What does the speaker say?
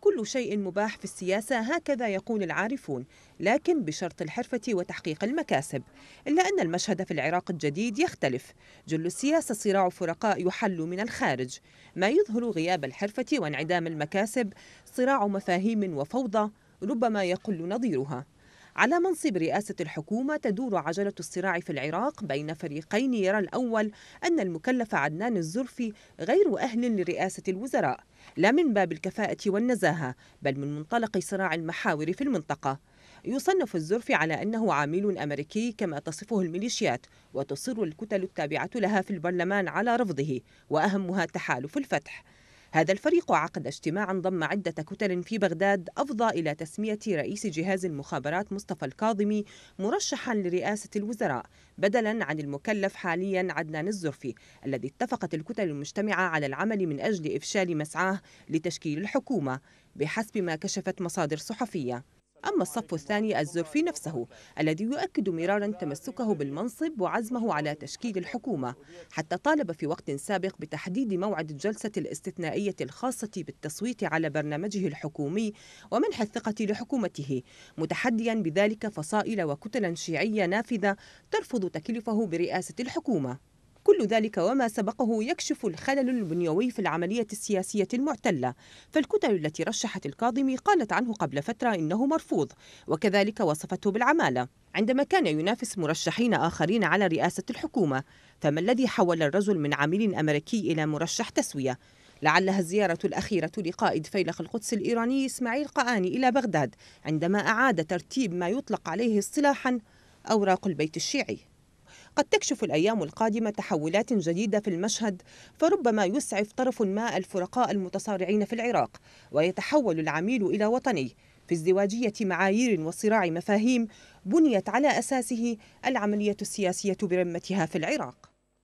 كل شيء مباح في السياسة هكذا يقول العارفون لكن بشرط الحرفة وتحقيق المكاسب إلا أن المشهد في العراق الجديد يختلف جل السياسة صراع فرقاء يحل من الخارج ما يظهر غياب الحرفة وانعدام المكاسب صراع مفاهيم وفوضى ربما يقل نظيرها على منصب رئاسة الحكومة تدور عجلة الصراع في العراق بين فريقين يرى الأول أن المكلف عدنان الزرفي غير أهل لرئاسة الوزراء لا من باب الكفاءة والنزاهة بل من منطلق صراع المحاور في المنطقة يصنف الزرفي على أنه عامل أمريكي كما تصفه الميليشيات وتصر الكتل التابعة لها في البرلمان على رفضه وأهمها تحالف الفتح هذا الفريق عقد اجتماعا ضم عدة كتل في بغداد أفضى إلى تسمية رئيس جهاز المخابرات مصطفى الكاظمي مرشحا لرئاسة الوزراء بدلا عن المكلف حاليا عدنان الزرفي الذي اتفقت الكتل المجتمعة على العمل من أجل إفشال مسعاه لتشكيل الحكومة بحسب ما كشفت مصادر صحفية أما الصف الثاني الزرفي نفسه الذي يؤكد مرارا تمسكه بالمنصب وعزمه على تشكيل الحكومة حتى طالب في وقت سابق بتحديد موعد الجلسة الاستثنائية الخاصة بالتصويت على برنامجه الحكومي ومنح الثقة لحكومته متحديا بذلك فصائل وكتلا شيعية نافذة ترفض تكلفه برئاسة الحكومة كل ذلك وما سبقه يكشف الخلل البنيوي في العملية السياسية المعتلة فالكتل التي رشحت الكاظمي قالت عنه قبل فترة إنه مرفوض وكذلك وصفته بالعمالة عندما كان ينافس مرشحين آخرين على رئاسة الحكومة فما الذي حول الرجل من عميل أمريكي إلى مرشح تسوية؟ لعلها الزيارة الأخيرة لقائد فيلق القدس الإيراني إسماعيل قآني إلى بغداد عندما أعاد ترتيب ما يطلق عليه اصطلاحا أوراق البيت الشيعي قد تكشف الأيام القادمة تحولات جديدة في المشهد فربما يسعف طرف ما الفرقاء المتصارعين في العراق ويتحول العميل إلى وطني في ازدواجية معايير وصراع مفاهيم بنيت على أساسه العملية السياسية برمتها في العراق